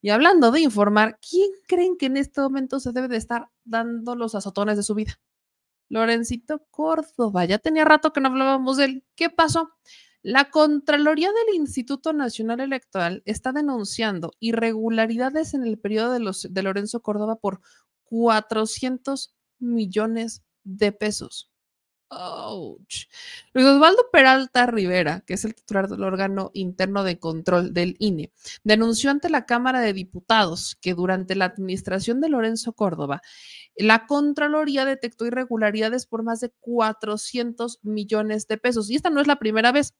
Y hablando de informar, ¿quién creen que en este momento se debe de estar dando los azotones de su vida? Lorencito Córdoba, ya tenía rato que no hablábamos de él. ¿Qué pasó? La Contraloría del Instituto Nacional Electoral está denunciando irregularidades en el periodo de, los, de Lorenzo Córdoba por 400 millones de pesos. Luis Osvaldo Peralta Rivera, que es el titular del órgano interno de control del INE, denunció ante la Cámara de Diputados que durante la administración de Lorenzo Córdoba, la Contraloría detectó irregularidades por más de 400 millones de pesos. Y esta no es la primera vez.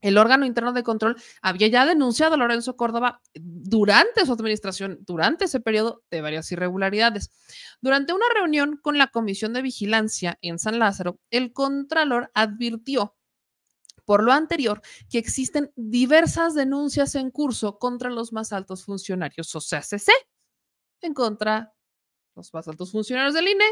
El órgano interno de control había ya denunciado a Lorenzo Córdoba durante su administración, durante ese periodo, de varias irregularidades. Durante una reunión con la Comisión de Vigilancia en San Lázaro, el Contralor advirtió por lo anterior que existen diversas denuncias en curso contra los más altos funcionarios, o sea, CC, en contra los más altos funcionarios del INE,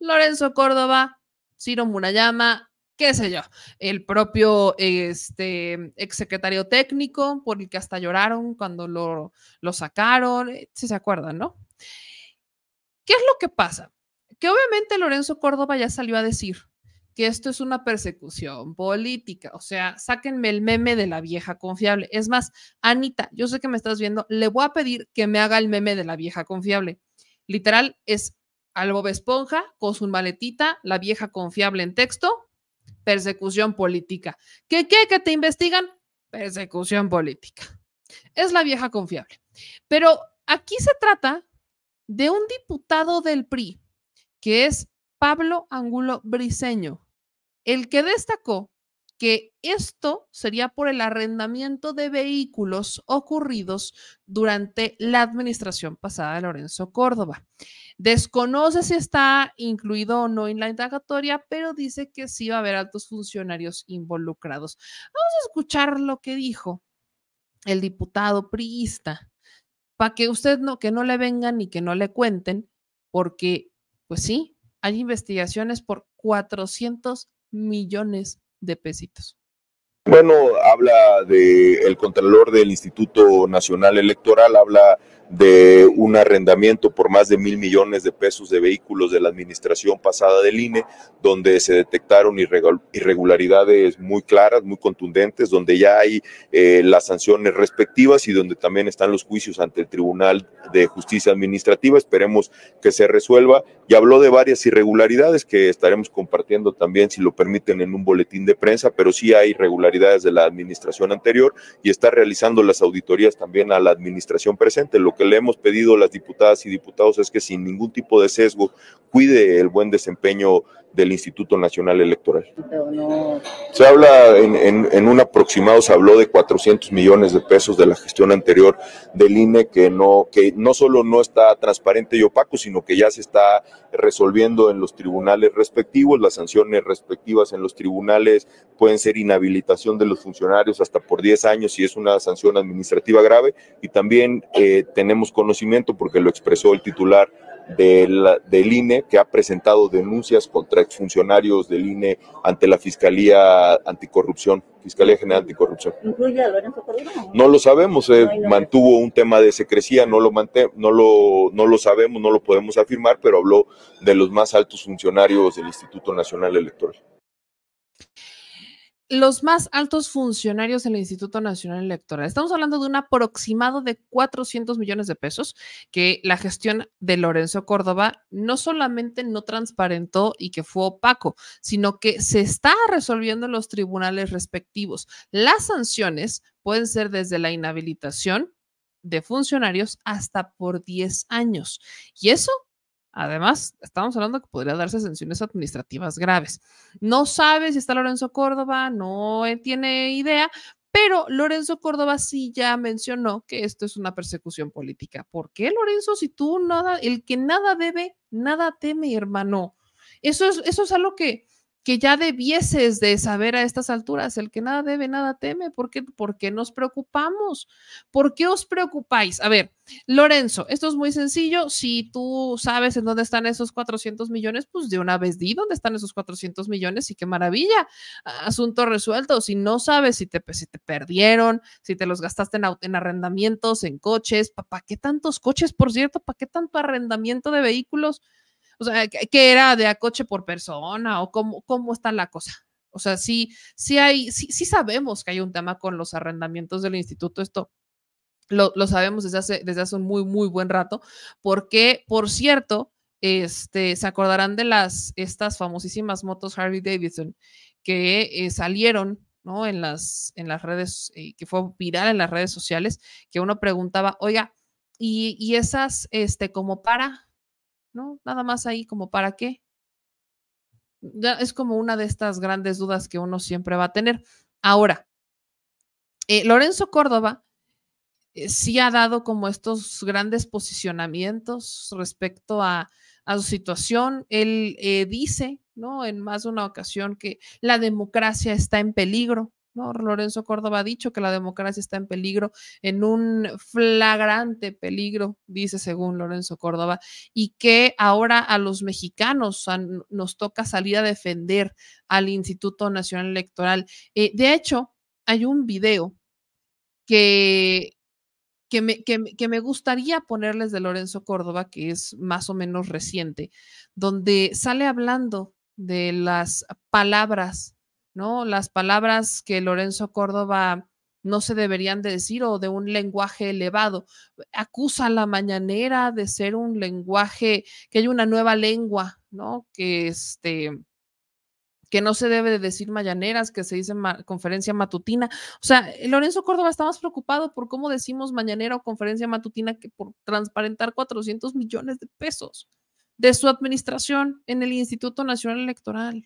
Lorenzo Córdoba, Ciro Murayama, qué sé yo, el propio este, exsecretario técnico por el que hasta lloraron cuando lo, sacaron, eh, si se acuerdan, ¿no? ¿Qué es lo que pasa? Que obviamente Lorenzo Córdoba ya salió a decir que esto es una persecución política, o sea, sáquenme el meme de la vieja confiable. Es más, Anita, yo sé que me estás viendo, le voy a pedir que me haga el meme de la vieja confiable. Literal es algo Esponja con su maletita, la vieja confiable en texto, Persecución política. ¿Qué qué que te investigan? Persecución política. Es la vieja confiable. Pero aquí se trata de un diputado del PRI, que es Pablo Angulo Briseño, el que destacó que esto sería por el arrendamiento de vehículos ocurridos durante la administración pasada de Lorenzo Córdoba. Desconoce si está incluido o no en la indagatoria, pero dice que sí va a haber altos funcionarios involucrados. Vamos a escuchar lo que dijo el diputado priista para que usted no, que no le vengan y que no le cuenten, porque pues sí, hay investigaciones por 400 millones de pesitos. Bueno, habla de el contralor del Instituto Nacional Electoral, habla de un arrendamiento por más de mil millones de pesos de vehículos de la administración pasada del INE, donde se detectaron irregularidades muy claras, muy contundentes, donde ya hay eh, las sanciones respectivas y donde también están los juicios ante el Tribunal de Justicia Administrativa. Esperemos que se resuelva. Y habló de varias irregularidades que estaremos compartiendo también, si lo permiten, en un boletín de prensa, pero sí hay irregularidades de la administración anterior y está realizando las auditorías también a la administración presente. Lo que le hemos pedido a las diputadas y diputados es que sin ningún tipo de sesgo cuide el buen desempeño del Instituto Nacional Electoral. Se habla, en, un aproximado se habló de 400 millones de pesos de la gestión anterior del INE que no, que no solo no está transparente y opaco, sino que ya se está resolviendo en los tribunales respectivos, las sanciones respectivas en los tribunales pueden ser inhabilitación de los funcionarios hasta por 10 años si es una sanción administrativa grave y también eh, tenemos conocimiento, porque lo expresó el titular del, del INE, que ha presentado denuncias contra exfuncionarios del INE ante la Fiscalía Anticorrupción, Fiscalía General Anticorrupción. ¿Incluye a Lorenzo Córdoba? No lo sabemos, eh, mantuvo un tema de secrecía, no lo, manté, no, lo, no lo sabemos, no lo podemos afirmar, pero habló de los más altos funcionarios del Instituto Nacional Electoral los más altos funcionarios del Instituto Nacional Electoral. Estamos hablando de un aproximado de 400 millones de pesos que la gestión de Lorenzo Córdoba no solamente no transparentó y que fue opaco, sino que se está resolviendo en los tribunales respectivos. Las sanciones pueden ser desde la inhabilitación de funcionarios hasta por 10 años. Y eso Además, estamos hablando que podría darse sanciones administrativas graves. No sabe si está Lorenzo Córdoba, no tiene idea, pero Lorenzo Córdoba sí ya mencionó que esto es una persecución política. ¿Por qué, Lorenzo? Si tú nada, el que nada debe, nada teme, hermano. Eso es, eso es algo que, que ya debieses de saber a estas alturas, el que nada debe, nada teme, ¿por qué, nos preocupamos? ¿Por qué os preocupáis? A ver, Lorenzo, esto es muy sencillo, si tú sabes en dónde están esos 400 millones, pues de una vez di dónde están esos 400 millones y qué maravilla, asunto resuelto, si no sabes si te, te perdieron, si te los gastaste en, en arrendamientos, en coches, ¿para qué tantos coches, por cierto? ¿Para qué tanto arrendamiento de vehículos? O sea, que era de a coche por persona o cómo, cómo está la cosa. O sea, sí, sí hay, sí, sí sabemos que hay un tema con los arrendamientos del instituto. Esto lo, lo, sabemos desde hace, desde hace un muy, muy buen rato, porque, por cierto, este, se acordarán de las, estas famosísimas motos Harley Davidson que eh, salieron, ¿no? En las, en las redes, eh, que fue viral en las redes sociales, que uno preguntaba, oiga, y, y esas, este, como para, ¿no? Nada más ahí como para qué. es como una de estas grandes dudas que uno siempre va a tener. Ahora, eh, Lorenzo Córdoba eh, sí ha dado como estos grandes posicionamientos respecto a, su situación. Él eh, dice, ¿no? En más de una ocasión que la democracia está en peligro, Lorenzo Córdoba ha dicho que la democracia está en peligro, en un flagrante peligro, dice según Lorenzo Córdoba, y que ahora a los mexicanos nos toca salir a defender al Instituto Nacional Electoral. Eh, de hecho, hay un video que, que que me, gustaría ponerles de Lorenzo Córdoba, que es más o menos reciente, donde sale hablando de las palabras ¿no? Las palabras que Lorenzo Córdoba no se deberían de decir o de un lenguaje elevado. Acusa a la mañanera de ser un lenguaje, que hay una nueva lengua, ¿no? Que este que no se debe de decir mañaneras, que se dice conferencia matutina. O sea, Lorenzo Córdoba está más preocupado por cómo decimos mañanera o conferencia matutina que por transparentar 400 millones de pesos de su administración en el Instituto Nacional Electoral.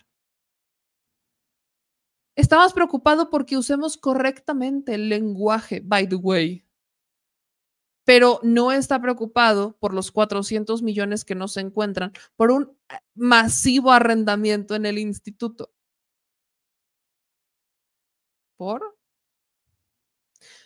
Está preocupado porque usemos correctamente el lenguaje, by the way. Pero no está preocupado por los 400 millones que no se encuentran por un eh, masivo arrendamiento en el instituto. ¿Por?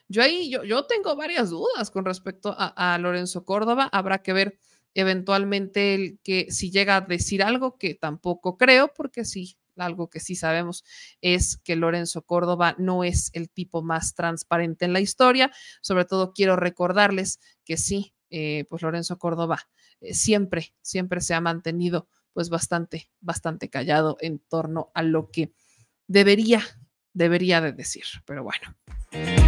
Yo ahí, yo, yo tengo varias dudas con respecto a, a Lorenzo Córdoba. Habrá que ver eventualmente el que si llega a decir algo que tampoco creo, porque sí, algo que sí sabemos es que Lorenzo Córdoba no es el tipo más transparente en la historia. Sobre todo quiero recordarles que sí, eh, pues Lorenzo Córdoba eh, siempre, siempre se ha mantenido pues bastante, bastante callado en torno a lo que debería, debería de decir. Pero bueno.